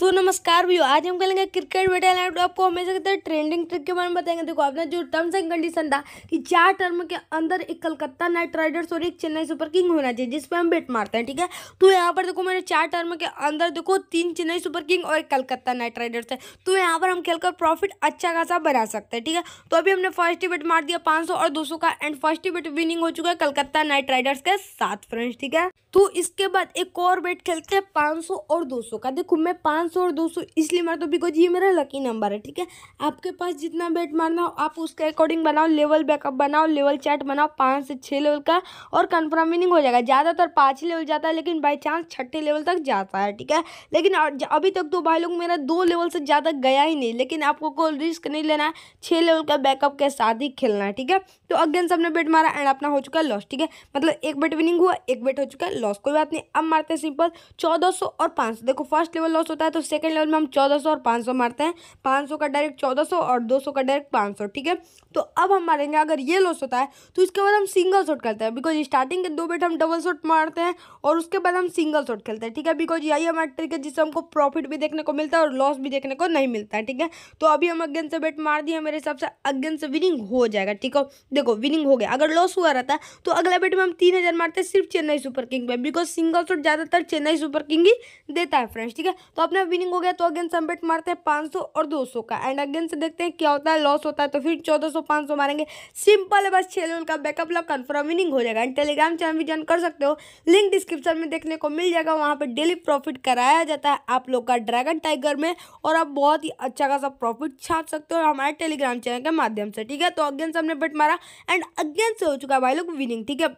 तो नमस्कार भैया आज हम खेलेंगे क्रिकेट बेटा लैपटॉप आपको हमेशा कहते हैं ट्रेंडिंग ट्रिक के बारे में बताएंगे देखो आपने जो टर्म्स एंड कंडीशन था कि चार टर्म के अंदर एक कलकत्ता नाइट राइडर्स और एक चेन्नई सुपर किंग होना चाहिए जिस पर हम बेट मारते हैं ठीक है तो यहाँ पर देखो मेरे चार टर्म के अंदर देखो तीन चेन्नई सुपर किंग और एक कलकत्ता नाइट राइडर्स है तो यहाँ पर हम खेलकर प्रॉफिट अच्छा खासा बना सकते हैं ठीक है तो अभी हमने फर्स्ट ही बेट मार दिया पाँच और दो का एंड फर्स्ट ही बेट विनिंग हो चुका है कलकत्ता नाइट राइडर्स के साथ फ्रेंड्स ठीक है तो इसके बाद एक और बेट खेलते हैं पाँच सौ और दो सौ का देखो मैं पाँच सौ और दो सौ इसलिए मारता हूँ बिकॉज ये मेरा लकी नंबर है ठीक है आपके पास जितना बेट मारना हो आप उसके अकॉर्डिंग बनाओ लेवल बैकअप बनाओ लेवल चैट बनाओ पाँच से छः लेवल का और कन्फर्म विनिंग हो जाएगा ज़्यादातर पाँच ही लेवल जाता है लेकिन बाई चांस छठे लेवल तक जाता है ठीक है लेकिन अभी तक तो भाई लोग मेरा दो लेवल से ज़्यादा गया ही नहीं लेकिन आपको कोई रिस्क नहीं लेना है छः लेवल का बैकअप के साथ ही खेलना है ठीक है तो अगेन सबने बेट मारा एंड अपना हो चुका है लॉस ठीक है मतलब एक बेट विनिंग हुआ एक बेट हो चुका है लॉस कोई बात नहीं अब मारते हैं सिंपल चौदह सौ और पाँच सौ देखो फर्स्ट लेवल लॉस होता है तो सेकंड लेवल में हम चौदह सौ और पाँच सौ मारते हैं पाँच सौ का डायरेक्ट चौदह सौ और दो सौ का डायरेक्ट पाँच सौ ठीक है तो अब हम मारेंगे अगर ये लॉस होता है तो इसके बाद हम सिंगल शॉट करते हैं बिकॉज स्टार्टिंग के दो बेट हम डबल शॉट मारते हैं और उसके बाद हम सिंगल शॉट खेलते हैं ठीक है बिकॉज यही हमारा ट्रिक है जिससे हमको प्रॉफिट भी देखने को मिलता है और लॉस भी देखने को नहीं मिलता है ठीक है तो अभी हम अगेन से बेट मार दिए मेरे हिसाब से अगेन से विनिंग हो जाएगा ठीक है देखो विनिंग हो गया अगर लॉस हुआ रहता है तो अगला बेट में हम तीन हज़ार मारते हैं सिर्फ चेन्नई सुपर किंग है बिकॉज सिंगल शॉट ज़्यादातर चेन्नई सुपर किंग ही देता है फ्रेंड्स ठीक है तो अपना विनिंग हो गया तो अगेन हम बेट मारते हैं पाँच और दो का एंड अगेन से देखते हैं क्या होता है लॉस होता है तो फिर चौदह सौ पाँच सौ मारेंगे सिंपल है बस छः लेवल का बैकअप लॉक कन्फर्म विनिंग हो जाएगा एंड टेलीग्राम चैनल भी ज्वाइन कर सकते हो लिंक डिस्क्रिप्शन में देखने को मिल जाएगा वहाँ पर डेली प्रॉफिट कराया जाता है आप लोग का ड्रैगन टाइगर में और आप बहुत ही अच्छा खासा प्रॉफिट छाप सकते हो हमारे टेलीग्राम चैनल के माध्यम से ठीक है तो अगेन से हमने बेट मारा एंड अगेन से हो चुका है भाई लोग विनिंग ठीक है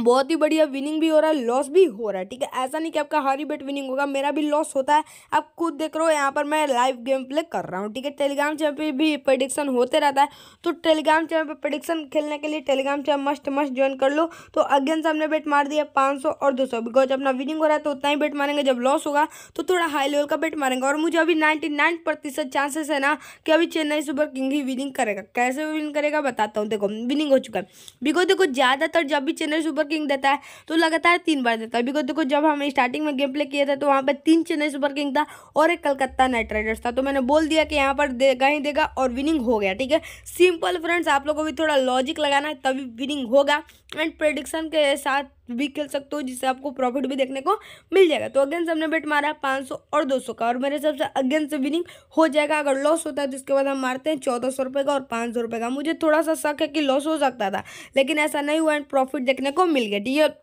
बहुत ही बढ़िया विनिंग भी हो रहा है लॉस भी हो रहा है ठीक है ऐसा नहीं कि आपका हरी बेट विनिंग होगा मेरा भी लॉस होता है आप खुद देख रहे हो यहाँ पर मैं लाइव गेम प्ले कर रहा हूँ ठीक है टेलीग्राम चैनल पे भी प्रडिक्शन होते रहता है तो टेलीग्राम चैनल पे प्रडिक्शन खेलने के लिए Telegram channel must must join कर लो तो अगेन से हमने बेट मार दिया पाँच और दो बिकॉज अपना विनिंग हो रहा है तो उतना ही बेट मारेंगे जब लॉस होगा तो थोड़ा हाई लेवल का बेट मारेंगे और मुझे अभी नाइन्टी चांसेस है ना कि अभी चेन्नई सुपर किंग ही विनिंग करेगा कैसे विनिंग करेगा बताता हूँ देखो विनिंग हो चुका है बिकॉज देखो ज़्यादातर जब भी चेन्नई सुपर सुपर किंग देता है तो लगातार तीन बार देता है बिकॉज देखो जब हम स्टार्टिंग में गेम प्ले किया था तो वहाँ पर तीन चेन्नई सुपर किंग था और एक कलकत्ता नाइट राइडर्स था तो मैंने बोल दिया कि यहाँ पर देगा ही देगा और विनिंग हो गया ठीक है सिंपल फ्रेंड्स आप लोगों को भी थोड़ा लॉजिक लगाना है तभी विनिंग होगा एंड प्रडिक्शन के साथ भी खेल सकते हो जिससे आपको प्रॉफिट भी देखने को मिल जाएगा तो अगेंस्ट हमने बेट मारा पाँच सौ और दो सौ का और मेरे हिसाब से अगेंस्ट विनिंग हो जाएगा अगर लॉस होता है तो इसके बाद हम मारते हैं चौदह सौ रुपये का और पाँच सौ रुपये का मुझे थोड़ा सा शक है कि लॉस हो सकता था लेकिन ऐसा नहीं हुआ एंड प्रॉफिट देखने को मिल गया ठीक है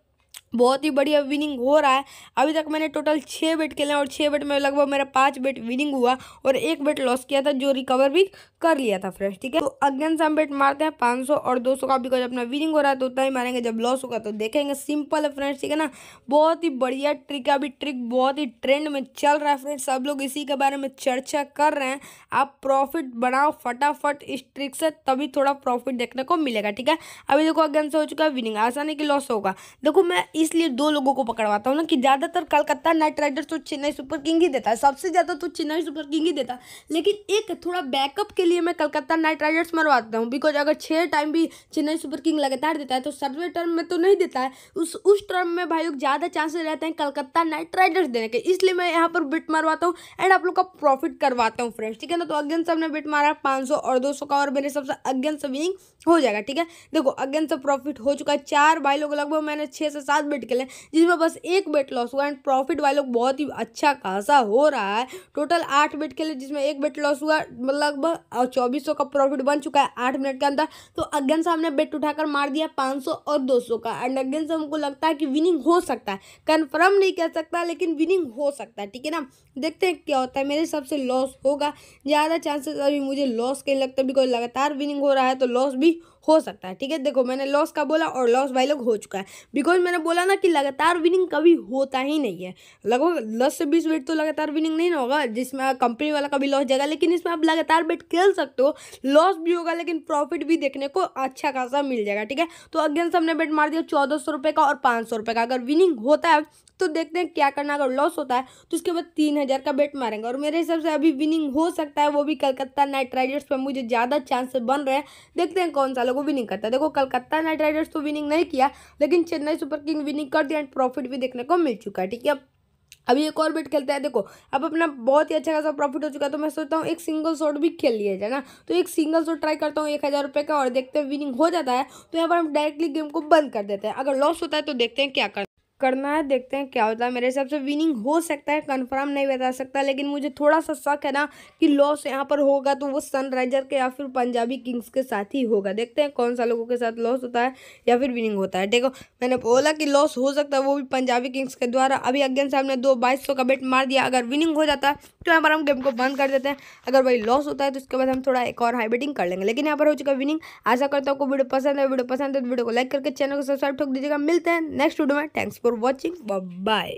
बहुत ही बढ़िया विनिंग हो रहा है अभी तक मैंने टोटल छः बेट खेले और छः बेट में लगभग मेरा पाँच बेट विनिंग हुआ और एक बेट लॉस किया था जो रिकवर भी कर लिया था फ्रेंड्स ठीक है तो अगेन से हम बेट मारते हैं 500 और 200 का बिकॉज अपना विनिंग हो रहा है तो उतना ही मारेंगे जब लॉस होगा तो देखेंगे सिंपल है फ्रेंड्स ठीक है ना बहुत ही बढ़िया ट्रिक है अभी ट्रिक बहुत ही ट्रेंड में चल रहा है फ्रेंड्स सब लोग इसी के बारे में चर्चा कर रहे हैं आप प्रॉफिट बढ़ाओ फटाफट इस ट्रिक से तभी थोड़ा प्रॉफिट देखने को मिलेगा ठीक है अभी देखो अगेन से हो चुका है विनिंग आसानी की लॉस होगा देखो मैं मैं इसलिए दो लोगों को पकड़वाता हूँ ना कि ज़्यादातर कलकत्ता नाइट राइडर्स तो चेन्नई सुपर किंग ही देता है सबसे ज़्यादा तो चेन्नई सुपर किंग ही देता है लेकिन एक थोड़ा बैकअप के लिए मैं कलकत्ता नाइट राइडर्स मरवाता हूँ बिकॉज अगर छः टाइम भी चेन्नई सुपर किंग लगातार देता है तो सर्वे टर्म में तो नहीं देता है उस उस टर्म में भाई लोग ज़्यादा चांसेस रहते हैं कलकत्ता नाइट राइडर्स देने के इसलिए मैं यहाँ पर बिट मरवाता हूँ एंड आप लोग का प्रॉफिट करवाता हूँ फ्रेंड्स ठीक है ना तो अगेन सब ने बिट मारा पाँच और दो का और मेरे सबसे अगेन सब हो जाएगा ठीक है देखो अगेन सब प्रॉफिट हो चुका है चार भाई लोग लगभग मैंने छः से सात बेट खेले जिसमें बस एक बेट लॉस हुआ एंड प्रॉफिट वाले लोग बहुत ही अच्छा खासा हो रहा है टोटल आठ बेट खेले जिसमें एक बेट लॉस हुआ मतलब और चौबीस का प्रॉफिट बन चुका है आठ मिनट के अंदर तो अगेन से हमने बेट उठाकर मार दिया पाँच और दो का एंड अगेन से हमको लगता है कि विनिंग हो सकता है कन्फर्म नहीं कर सकता लेकिन विनिंग हो सकता है ठीक है ना देखते हैं क्या होता है मेरे हिसाब से लॉस होगा ज़्यादा चांसेस अभी मुझे लॉस कहीं लगता है बिकॉज लगातार विनिंग हो रहा है तो लॉस भी हो सकता है ठीक है देखो मैंने लॉस का बोला और लॉस भाई लोग हो चुका है बिकॉज मैंने बोला ना कि लगातार विनिंग कभी होता ही नहीं है लगभग दस से बीस बेट तो लगातार विनिंग नहीं होगा जिसमें कंपनी वाला कभी लॉस जाएगा लेकिन इसमें आप लगातार बेट खेल सकते हो लॉस भी होगा लेकिन प्रॉफिट भी देखने को अच्छा खासा मिल जाएगा ठीक है तो अगेंस्ट हमने बेट मार दिया चौदह सौ रुपये का और पाँच सौ रुपये का अगर विनिंग होता है तो देखते हैं क्या करना अगर लॉस होता है तो उसके बाद तीन हज़ार का बेट मारेंगे और मेरे हिसाब से अभी विनिंग हो सकता है वो भी कलकत्ता नाइट राइडर्स पर मुझे ज़्यादा चांसेस बन रहे हैं देखते हैं कौन सा वालों को विनिंग करता है देखो कलकत्ता नाइट राइडर्स तो विनिंग नहीं किया लेकिन चेन्नई सुपर किंग विनिंग कर दिया एंड प्रॉफिट भी देखने को मिल चुका है ठीक है अभी एक और बेट खेलता है देखो अब अपना बहुत ही अच्छा खासा प्रॉफिट हो चुका है तो मैं सोचता हूँ एक सिंगल शॉट भी खेल लिया जाए ना तो एक सिंगल शॉट ट्राई करता हूँ एक हज़ार रुपये का और देखते हैं विनिंग हो जाता है तो यहाँ पर हम डायरेक्टली गेम को बंद कर देते हैं अगर लॉस होता है तो देखते हैं क्या करते करना है देखते हैं क्या होता है मेरे हिसाब से विनिंग हो सकता है कंफर्म नहीं बता सकता लेकिन मुझे थोड़ा सा शक है ना कि लॉस यहाँ पर होगा तो वो सनराइजर के या फिर पंजाबी किंग्स के साथ ही होगा देखते हैं कौन सा लोगों के साथ लॉस होता है या फिर विनिंग होता है देखो मैंने बोला कि लॉस हो सकता है वो भी पंजाबी किंग्स के द्वारा अभी अज्ञान साहब ने दो बाईस का बेट मार दिया अगर विनिंग हो जाता है तो यहाँ पर हम गेम को बंद कर देते हैं अगर वही लॉस होता है तो उसके बाद हम थोड़ा एक और हाई बेटिंग कर लेंगे लेकिन यहाँ पर हो चुका विनिंग आशा करता हूँ वीडियो पसंद है वीडियो पसंद है तो वीडियो को लाइक करके चैनल को सब्सक्राइब ठोक दीजिएगा मिलते हैं नेक्स्ट वीडियो में thanks for for watching. Bye bye.